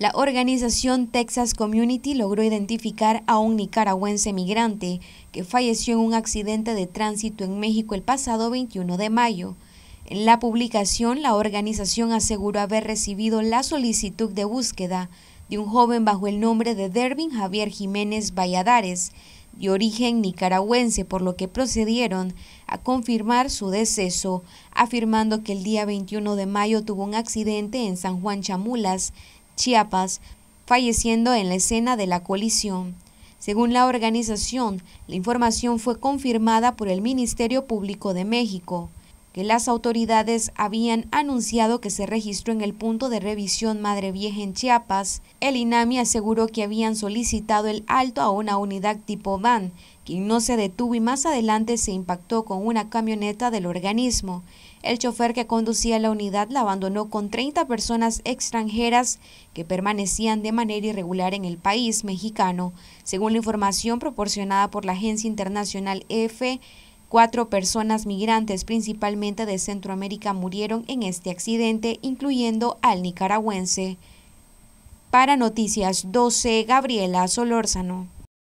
La organización Texas Community logró identificar a un nicaragüense migrante que falleció en un accidente de tránsito en México el pasado 21 de mayo. En la publicación, la organización aseguró haber recibido la solicitud de búsqueda de un joven bajo el nombre de Dervin Javier Jiménez Valladares, de origen nicaragüense, por lo que procedieron a confirmar su deceso, afirmando que el día 21 de mayo tuvo un accidente en San Juan Chamulas, Chiapas, falleciendo en la escena de la colisión. Según la organización, la información fue confirmada por el Ministerio Público de México que las autoridades habían anunciado que se registró en el punto de revisión Madre Vieja en Chiapas, el INAMI aseguró que habían solicitado el alto a una unidad tipo van, quien no se detuvo y más adelante se impactó con una camioneta del organismo. El chofer que conducía la unidad la abandonó con 30 personas extranjeras que permanecían de manera irregular en el país mexicano, según la información proporcionada por la agencia internacional EFE. Cuatro personas migrantes, principalmente de Centroamérica, murieron en este accidente, incluyendo al nicaragüense. Para Noticias 12, Gabriela Solórzano.